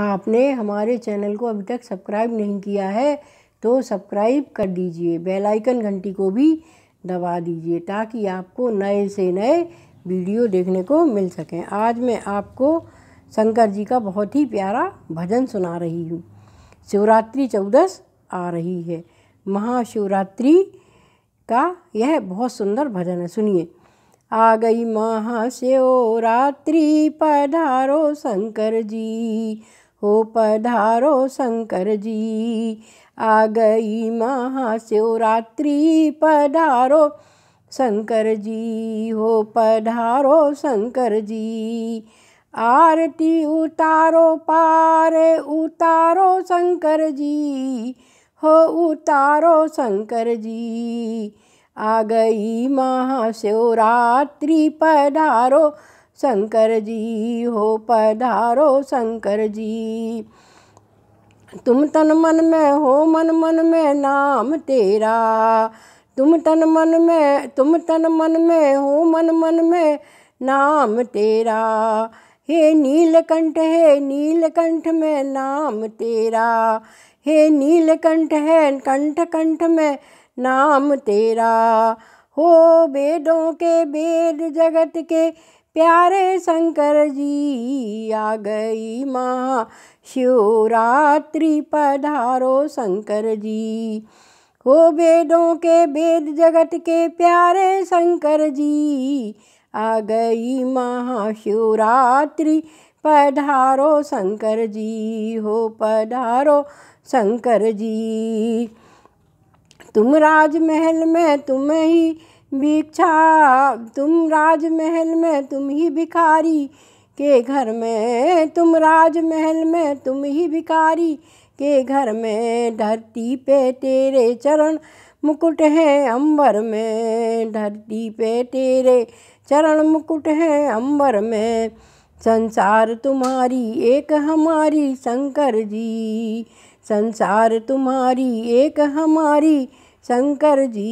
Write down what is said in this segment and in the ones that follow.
आपने हमारे चैनल को अभी तक सब्सक्राइब नहीं किया है तो सब्सक्राइब कर दीजिए बेल आइकन घंटी को भी दबा दीजिए ताकि आपको नए से नए वीडियो देखने को मिल सकें आज मैं आपको शंकर जी का बहुत ही प्यारा भजन सुना रही हूँ शिवरात्रि चौदस आ रही है महाशिवरात्रि का यह बहुत सुंदर भजन है सुनिए आ गई महास्यो रात्रि पधारो शंकर जी हो पधारो शंकर जी आ गई रात्रि पधारो शंकर जी हो पधारो शंकर जी आरती उतारो पार उतारो शंकर जी हो उतारो शंकर जी आ गई महाशिवरात्रि पधारो शंकर जी हो पधारो शंकर जी तुम तन मन में हो मन मन में नाम तेरा तुम तन मन में तुम तन मन में हो मन मन में नाम तेरा हे नीलकंठ हे नीलकंठ में नाम तेरा हे नीलकंठ है कंठ कंठ में नाम तेरा हो वेदों के वेद जगत के प्यारे शंकर जी आ गई माँ शिवरात्रि पधारो शंकर जी हो वेदों के वेद जगत के प्यारे शंकर जी आ गई महाशिवरात्रि पधारो शंकर जी हो पधारो शंकर जी तुम राजमहल में तुम ही भिक्षा तुम राजमहल में तुम ही भिखारी के घर में तुम राजमहल में तुम ही भिखारी के घर में धरती पे तेरे चरण मुकुट हैं अंबर में धरती पे तेरे चरण मुकुट हैं अंबर में संसार तुम्हारी एक हमारी शंकर जी संसार तुम्हारी एक हमारी शंकर जी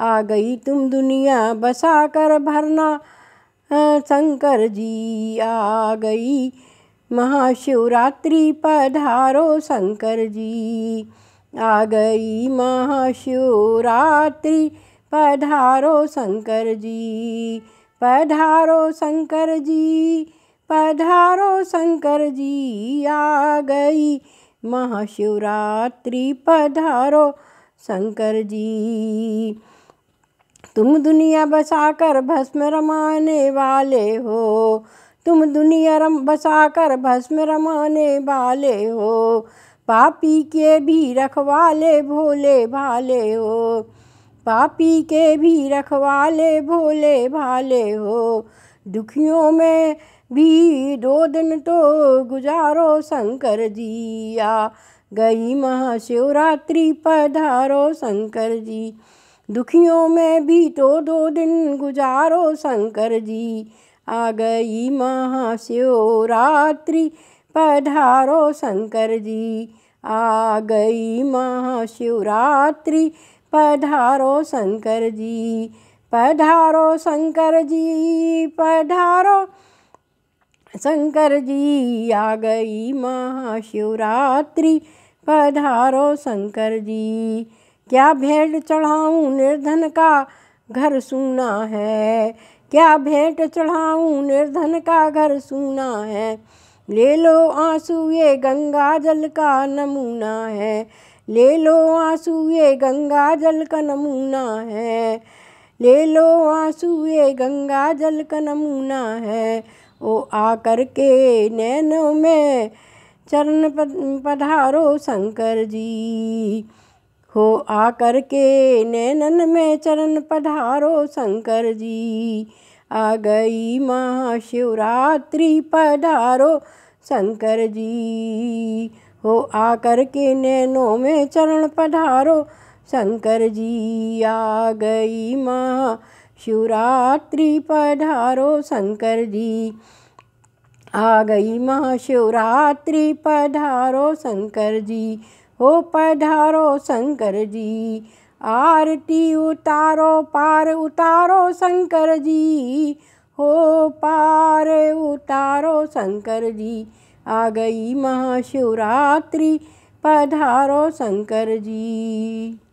आ गई तुम दुनिया बसा कर भरना शंकर जी आ गई महाशिवरात्रि पधारो शंकर जी आ गई महाशिवरात्रि पधारो शंकर जी पधारो शंकर जी पधारो शंकर जी आ गई महाशिवरात्रि पधारो शंकर जी तुम दुनिया बसा कर भस्म रमाने वाले हो तुम दुनिया रम बसा कर भस्म रमाने वाले हो पापी के भी रखवाले भोले भाले हो पापी के भी रखवाले भोले भाले हो दुखियों में भी दो दिन तो गुजारो शंकर जिया गई महाशिवरात्रि पधारो शंकर जी दुखियों में भी तो दो दिन गुजारो शंकर जी आ गई महाशिवरात्रि पधारो शंकर जी आ गई महाशिवरात्रि पधारो शंकर जी पधारो शंकर जी पधारो शंकर जी आ गई महाशिवरात्रि पधारो शंकर जी क्या भेंट चढ़ाऊँ निर्धन का घर सूना है क्या भेंट चढ़ाऊँ निर्धन का घर सूना है ले लो आंसू ये गंगा जल का नमूना है ले लो आंसू ये गंगा जल का नमूना है ले लो आंसू ये गंगा जल का नमूना है ओ आकर के नैनों में चरण पधारो शंकर जी हो आकर के नैनन में चरण पधारो शंकर जी आ गई महाशिवरात्रि पधारो शंकर जी हो आकर के नैनों में चरण पधारो शंकर जी आ गई माँ शिवरात्रि पधारो शंकर जी आ गई माँ शिवरात्रि पधारो शंकर जी हो पधारो शंकर जी आरती उतारो पार उतारो शंकर जी हो पार उतारो शंकर जी आ गई महाशिवरात्रि पधारो शंकर जी